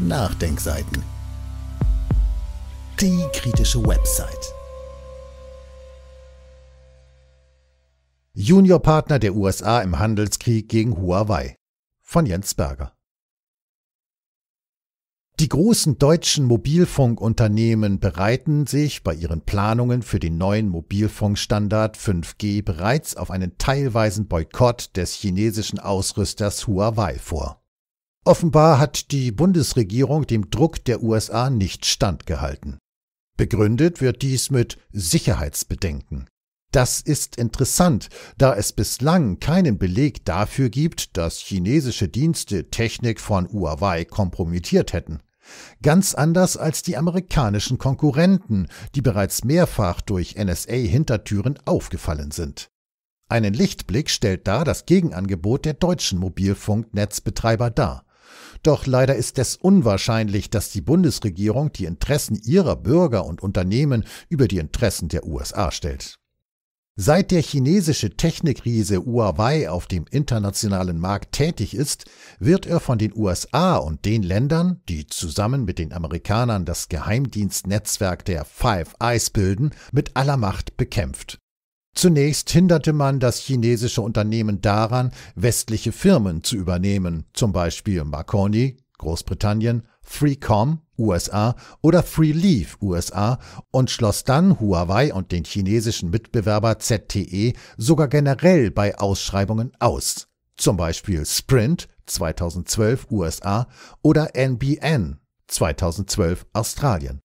Nachdenkseiten. Die kritische Website. Juniorpartner der USA im Handelskrieg gegen Huawei von Jens Berger. Die großen deutschen Mobilfunkunternehmen bereiten sich bei ihren Planungen für den neuen Mobilfunkstandard 5G bereits auf einen teilweisen Boykott des chinesischen Ausrüsters Huawei vor. Offenbar hat die Bundesregierung dem Druck der USA nicht standgehalten. Begründet wird dies mit Sicherheitsbedenken. Das ist interessant, da es bislang keinen Beleg dafür gibt, dass chinesische Dienste Technik von Huawei kompromittiert hätten. Ganz anders als die amerikanischen Konkurrenten, die bereits mehrfach durch NSA-Hintertüren aufgefallen sind. Einen Lichtblick stellt da das Gegenangebot der deutschen Mobilfunknetzbetreiber dar. Doch leider ist es unwahrscheinlich, dass die Bundesregierung die Interessen ihrer Bürger und Unternehmen über die Interessen der USA stellt. Seit der chinesische Technikriese Huawei auf dem internationalen Markt tätig ist, wird er von den USA und den Ländern, die zusammen mit den Amerikanern das Geheimdienstnetzwerk der Five Eyes bilden, mit aller Macht bekämpft. Zunächst hinderte man das chinesische Unternehmen daran, westliche Firmen zu übernehmen, zum Beispiel Marconi, Großbritannien, Freecom, USA oder Freeleaf, USA, und schloss dann Huawei und den chinesischen Mitbewerber ZTE sogar generell bei Ausschreibungen aus, zum Beispiel Sprint 2012 USA oder NBN 2012 Australien.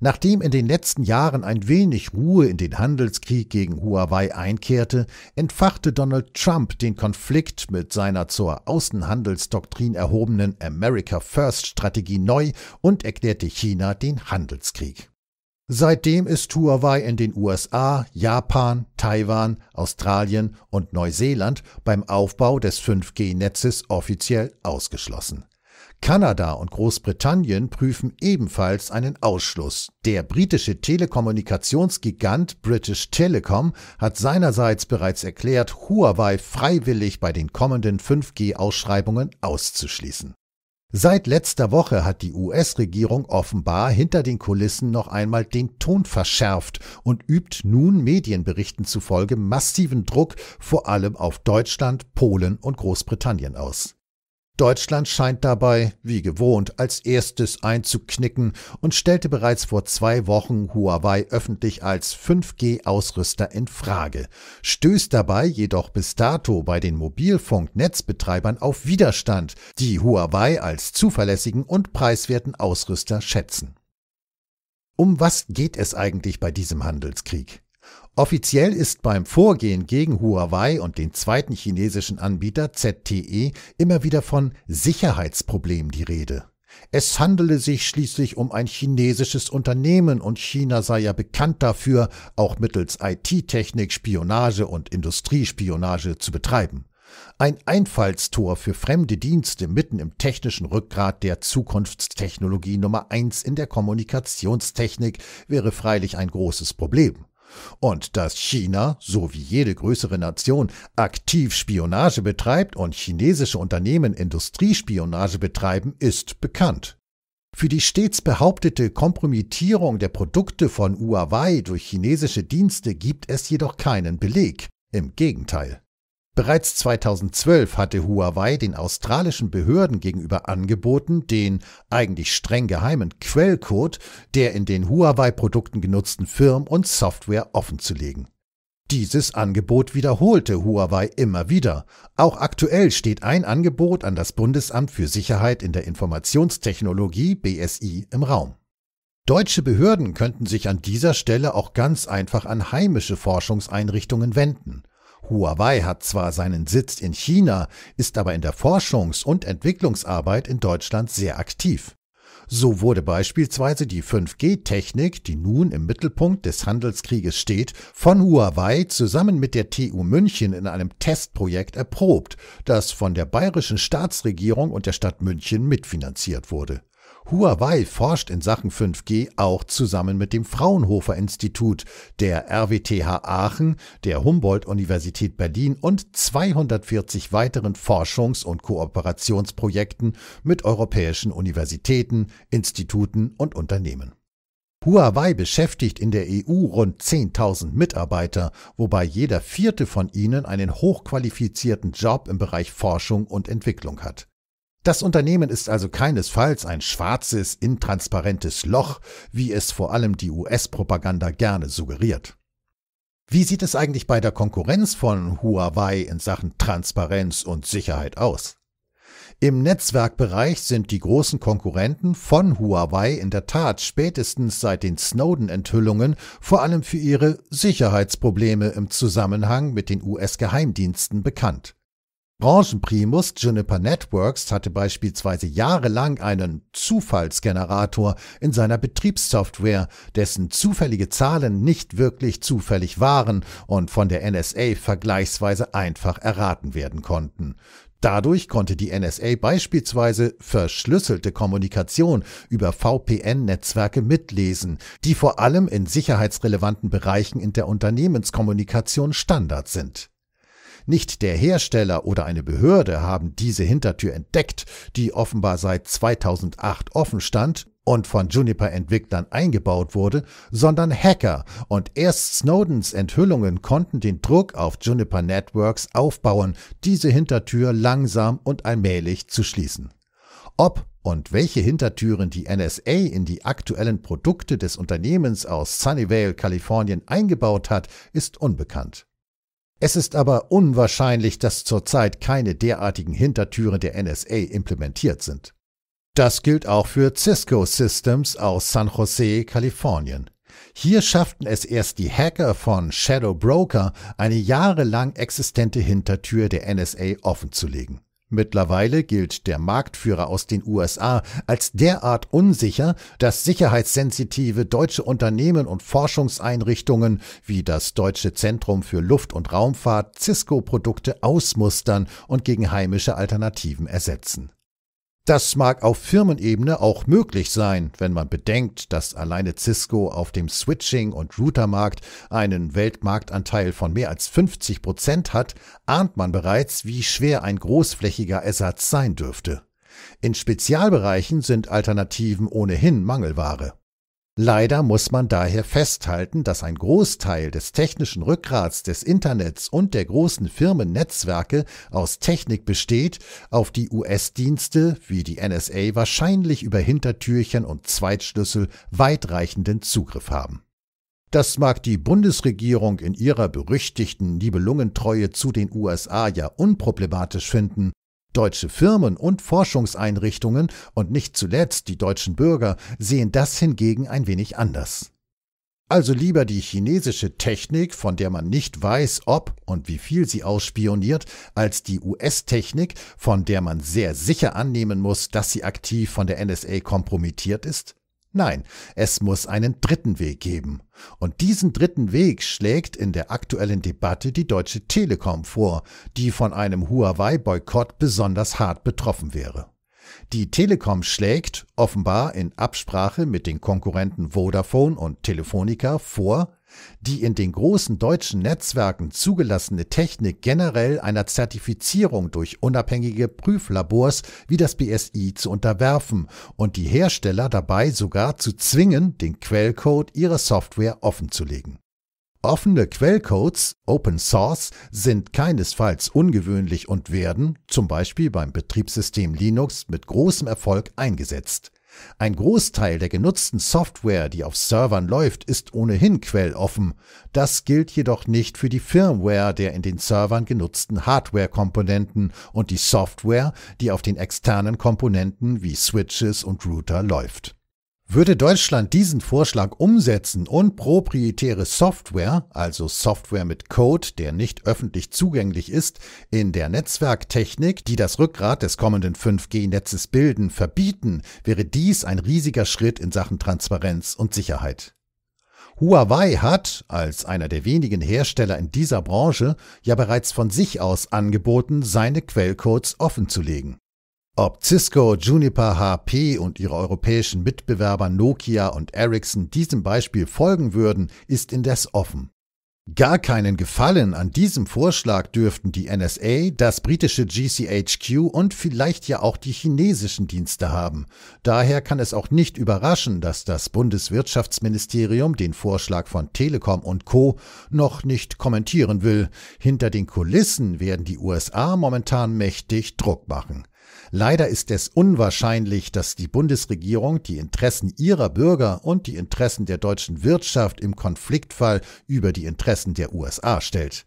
Nachdem in den letzten Jahren ein wenig Ruhe in den Handelskrieg gegen Huawei einkehrte, entfachte Donald Trump den Konflikt mit seiner zur Außenhandelsdoktrin erhobenen America First Strategie neu und erklärte China den Handelskrieg. Seitdem ist Huawei in den USA, Japan, Taiwan, Australien und Neuseeland beim Aufbau des 5G-Netzes offiziell ausgeschlossen. Kanada und Großbritannien prüfen ebenfalls einen Ausschluss. Der britische Telekommunikationsgigant British Telecom hat seinerseits bereits erklärt, Huawei freiwillig bei den kommenden 5G-Ausschreibungen auszuschließen. Seit letzter Woche hat die US-Regierung offenbar hinter den Kulissen noch einmal den Ton verschärft und übt nun Medienberichten zufolge massiven Druck vor allem auf Deutschland, Polen und Großbritannien aus. Deutschland scheint dabei, wie gewohnt, als erstes einzuknicken und stellte bereits vor zwei Wochen Huawei öffentlich als 5G-Ausrüster in Frage, stößt dabei jedoch bis dato bei den Mobilfunknetzbetreibern auf Widerstand, die Huawei als zuverlässigen und preiswerten Ausrüster schätzen. Um was geht es eigentlich bei diesem Handelskrieg? Offiziell ist beim Vorgehen gegen Huawei und den zweiten chinesischen Anbieter ZTE immer wieder von Sicherheitsproblemen die Rede. Es handele sich schließlich um ein chinesisches Unternehmen und China sei ja bekannt dafür, auch mittels IT-Technik Spionage und Industriespionage zu betreiben. Ein Einfallstor für fremde Dienste mitten im technischen Rückgrat der Zukunftstechnologie Nummer eins in der Kommunikationstechnik wäre freilich ein großes Problem. Und dass China, so wie jede größere Nation, aktiv Spionage betreibt und chinesische Unternehmen Industriespionage betreiben, ist bekannt. Für die stets behauptete Kompromittierung der Produkte von Huawei durch chinesische Dienste gibt es jedoch keinen Beleg. Im Gegenteil. Bereits 2012 hatte Huawei den australischen Behörden gegenüber angeboten, den eigentlich streng geheimen Quellcode der in den Huawei-Produkten genutzten Firmen und Software offenzulegen. Dieses Angebot wiederholte Huawei immer wieder. Auch aktuell steht ein Angebot an das Bundesamt für Sicherheit in der Informationstechnologie BSI im Raum. Deutsche Behörden könnten sich an dieser Stelle auch ganz einfach an heimische Forschungseinrichtungen wenden – Huawei hat zwar seinen Sitz in China, ist aber in der Forschungs- und Entwicklungsarbeit in Deutschland sehr aktiv. So wurde beispielsweise die 5G-Technik, die nun im Mittelpunkt des Handelskrieges steht, von Huawei zusammen mit der TU München in einem Testprojekt erprobt, das von der bayerischen Staatsregierung und der Stadt München mitfinanziert wurde. Huawei forscht in Sachen 5G auch zusammen mit dem Fraunhofer Institut, der RWTH Aachen, der Humboldt-Universität Berlin und 240 weiteren Forschungs- und Kooperationsprojekten mit europäischen Universitäten, Instituten und Unternehmen. Huawei beschäftigt in der EU rund 10.000 Mitarbeiter, wobei jeder vierte von ihnen einen hochqualifizierten Job im Bereich Forschung und Entwicklung hat. Das Unternehmen ist also keinesfalls ein schwarzes, intransparentes Loch, wie es vor allem die US-Propaganda gerne suggeriert. Wie sieht es eigentlich bei der Konkurrenz von Huawei in Sachen Transparenz und Sicherheit aus? Im Netzwerkbereich sind die großen Konkurrenten von Huawei in der Tat spätestens seit den Snowden-Enthüllungen vor allem für ihre Sicherheitsprobleme im Zusammenhang mit den US-Geheimdiensten bekannt. Branchenprimus Juniper Networks hatte beispielsweise jahrelang einen Zufallsgenerator in seiner Betriebssoftware, dessen zufällige Zahlen nicht wirklich zufällig waren und von der NSA vergleichsweise einfach erraten werden konnten. Dadurch konnte die NSA beispielsweise verschlüsselte Kommunikation über VPN-Netzwerke mitlesen, die vor allem in sicherheitsrelevanten Bereichen in der Unternehmenskommunikation Standard sind. Nicht der Hersteller oder eine Behörde haben diese Hintertür entdeckt, die offenbar seit 2008 offen stand und von Juniper-Entwicklern eingebaut wurde, sondern Hacker. Und erst Snowdens Enthüllungen konnten den Druck auf Juniper Networks aufbauen, diese Hintertür langsam und allmählich zu schließen. Ob und welche Hintertüren die NSA in die aktuellen Produkte des Unternehmens aus Sunnyvale, Kalifornien eingebaut hat, ist unbekannt. Es ist aber unwahrscheinlich, dass zurzeit keine derartigen Hintertüren der NSA implementiert sind. Das gilt auch für Cisco Systems aus San Jose, Kalifornien. Hier schafften es erst die Hacker von Shadow Broker, eine jahrelang existente Hintertür der NSA offenzulegen. Mittlerweile gilt der Marktführer aus den USA als derart unsicher, dass sicherheitssensitive deutsche Unternehmen und Forschungseinrichtungen wie das Deutsche Zentrum für Luft- und Raumfahrt Cisco-Produkte ausmustern und gegen heimische Alternativen ersetzen. Das mag auf Firmenebene auch möglich sein, wenn man bedenkt, dass alleine Cisco auf dem Switching- und Routermarkt einen Weltmarktanteil von mehr als 50 Prozent hat, ahnt man bereits, wie schwer ein großflächiger Ersatz sein dürfte. In Spezialbereichen sind Alternativen ohnehin Mangelware. Leider muss man daher festhalten, dass ein Großteil des technischen Rückgrats des Internets und der großen Firmennetzwerke aus Technik besteht, auf die US-Dienste wie die NSA wahrscheinlich über Hintertürchen und Zweitschlüssel weitreichenden Zugriff haben. Das mag die Bundesregierung in ihrer berüchtigten Nibelungentreue zu den USA ja unproblematisch finden, Deutsche Firmen und Forschungseinrichtungen und nicht zuletzt die deutschen Bürger sehen das hingegen ein wenig anders. Also lieber die chinesische Technik, von der man nicht weiß, ob und wie viel sie ausspioniert, als die US-Technik, von der man sehr sicher annehmen muss, dass sie aktiv von der NSA kompromittiert ist? Nein, es muss einen dritten Weg geben. Und diesen dritten Weg schlägt in der aktuellen Debatte die Deutsche Telekom vor, die von einem Huawei-Boykott besonders hart betroffen wäre. Die Telekom schlägt, offenbar in Absprache mit den Konkurrenten Vodafone und Telefonica, vor, die in den großen deutschen Netzwerken zugelassene Technik generell einer Zertifizierung durch unabhängige Prüflabors wie das BSI zu unterwerfen und die Hersteller dabei sogar zu zwingen, den Quellcode ihrer Software offenzulegen Offene Quellcodes, Open Source, sind keinesfalls ungewöhnlich und werden, zum Beispiel beim Betriebssystem Linux, mit großem Erfolg eingesetzt. Ein Großteil der genutzten Software, die auf Servern läuft, ist ohnehin quelloffen. Das gilt jedoch nicht für die Firmware der in den Servern genutzten Hardware-Komponenten und die Software, die auf den externen Komponenten wie Switches und Router läuft. Würde Deutschland diesen Vorschlag umsetzen und proprietäre Software, also Software mit Code, der nicht öffentlich zugänglich ist, in der Netzwerktechnik, die das Rückgrat des kommenden 5G-Netzes bilden, verbieten, wäre dies ein riesiger Schritt in Sachen Transparenz und Sicherheit. Huawei hat, als einer der wenigen Hersteller in dieser Branche, ja bereits von sich aus angeboten, seine Quellcodes offenzulegen. Ob Cisco, Juniper, HP und ihre europäischen Mitbewerber Nokia und Ericsson diesem Beispiel folgen würden, ist indes offen. Gar keinen Gefallen an diesem Vorschlag dürften die NSA, das britische GCHQ und vielleicht ja auch die chinesischen Dienste haben. Daher kann es auch nicht überraschen, dass das Bundeswirtschaftsministerium den Vorschlag von Telekom und Co noch nicht kommentieren will. Hinter den Kulissen werden die USA momentan mächtig Druck machen. Leider ist es unwahrscheinlich, dass die Bundesregierung die Interessen ihrer Bürger und die Interessen der deutschen Wirtschaft im Konfliktfall über die Interessen der USA stellt.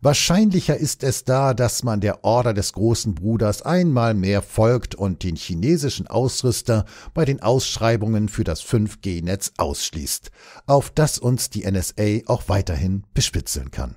Wahrscheinlicher ist es da, dass man der Order des großen Bruders einmal mehr folgt und den chinesischen Ausrüster bei den Ausschreibungen für das 5G-Netz ausschließt, auf das uns die NSA auch weiterhin bespitzeln kann.